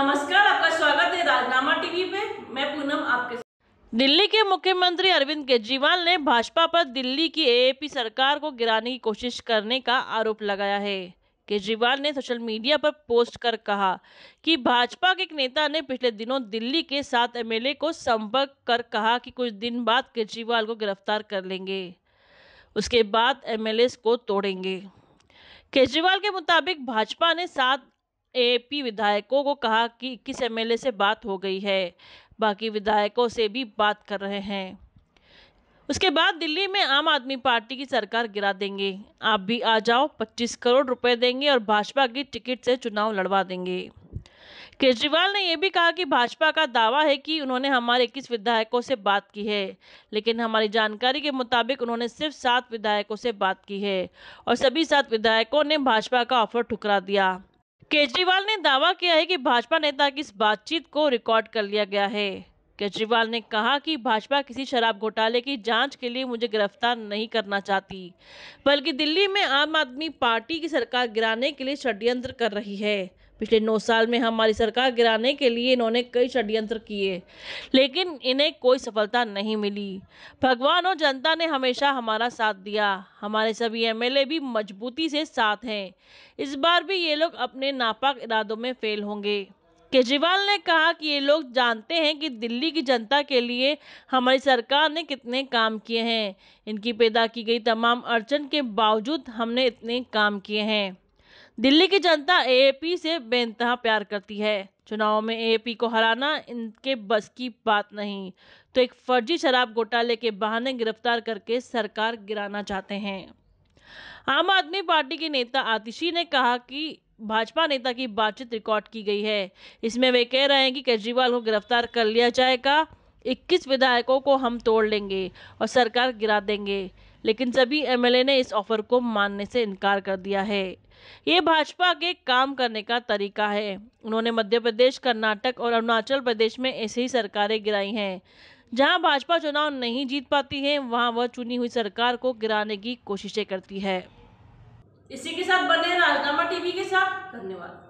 नमस्कार आपका स्वागत है राजनामा टीवी पे मैं पूनम आपके दिल्ली के मुख्यमंत्री अरविंद केजरीवाल ने भाजपा पर दिल्ली की एएपी सरकार को गिराने की कोशिश करने का आरोप लगाया है केजरीवाल ने सोशल मीडिया पर पोस्ट कर कहा कि भाजपा के एक नेता ने पिछले दिनों दिल्ली के सात एमएलए को संपर्क कर कहा कि कुछ दिन बाद केजरीवाल को गिरफ्तार कर लेंगे उसके बाद एमएलए को तोड़ेंगे केजरीवाल के मुताबिक भाजपा ने सात एपी विधायकों को कहा कि इक्कीस एम से बात हो गई है बाकी विधायकों से भी बात कर रहे हैं उसके बाद दिल्ली में आम आदमी पार्टी की सरकार गिरा देंगे आप भी आ जाओ 25 करोड़ रुपए देंगे और भाजपा की टिकट से चुनाव लड़वा देंगे केजरीवाल ने यह भी कहा कि भाजपा का दावा है कि उन्होंने हमारे इक्कीस विधायकों से बात की है लेकिन हमारी जानकारी के मुताबिक उन्होंने सिर्फ सात विधायकों से बात की है और सभी सात विधायकों ने भाजपा का ऑफर ठुकरा दिया केजरीवाल ने दावा किया है कि भाजपा नेता की इस बातचीत को रिकॉर्ड कर लिया गया है केजरीवाल ने कहा कि भाजपा किसी शराब घोटाले की जांच के लिए मुझे गिरफ्तार नहीं करना चाहती बल्कि दिल्ली में आम आदमी पार्टी की सरकार गिराने के लिए षड्यंत्र कर रही है पिछले नौ साल में हमारी सरकार गिराने के लिए इन्होंने कई षड्यंत्र किए लेकिन इन्हें कोई सफलता नहीं मिली भगवान और जनता ने हमेशा हमारा साथ दिया हमारे सभी एम भी मजबूती से साथ हैं इस बार भी ये लोग अपने नापाक इरादों में फेल होंगे केजरीवाल ने कहा कि ये लोग जानते हैं कि दिल्ली की जनता के लिए हमारी सरकार ने कितने काम किए हैं इनकी पैदा की गई तमाम अड़चन के बावजूद हमने इतने काम किए हैं दिल्ली की जनता एएपी से बेनतहा प्यार करती है चुनाव में एएपी को हराना इनके बस की बात नहीं तो एक फर्जी शराब घोटाले के बहाने गिरफ्तार करके सरकार गिराना चाहते हैं आम आदमी पार्टी के नेता आतिशी ने कहा कि भाजपा नेता की बातचीत रिकॉर्ड की गई है इसमें वे कह रहे हैं कि केजरीवाल को गिरफ्तार कर लिया जाएगा 21 विधायकों को हम तोड़ लेंगे और सरकार गिरा देंगे लेकिन सभी एमएलए ने इस ऑफर को मानने से इनकार कर दिया है ये भाजपा के काम करने का तरीका है उन्होंने मध्य प्रदेश कर्नाटक और अरुणाचल प्रदेश में ऐसी ही सरकारें गिराई हैं जहां भाजपा चुनाव नहीं जीत पाती है वहां वह चुनी हुई सरकार को गिराने की कोशिशें करती है इसी के साथ बने राजनामा टीवी के साथ धन्यवाद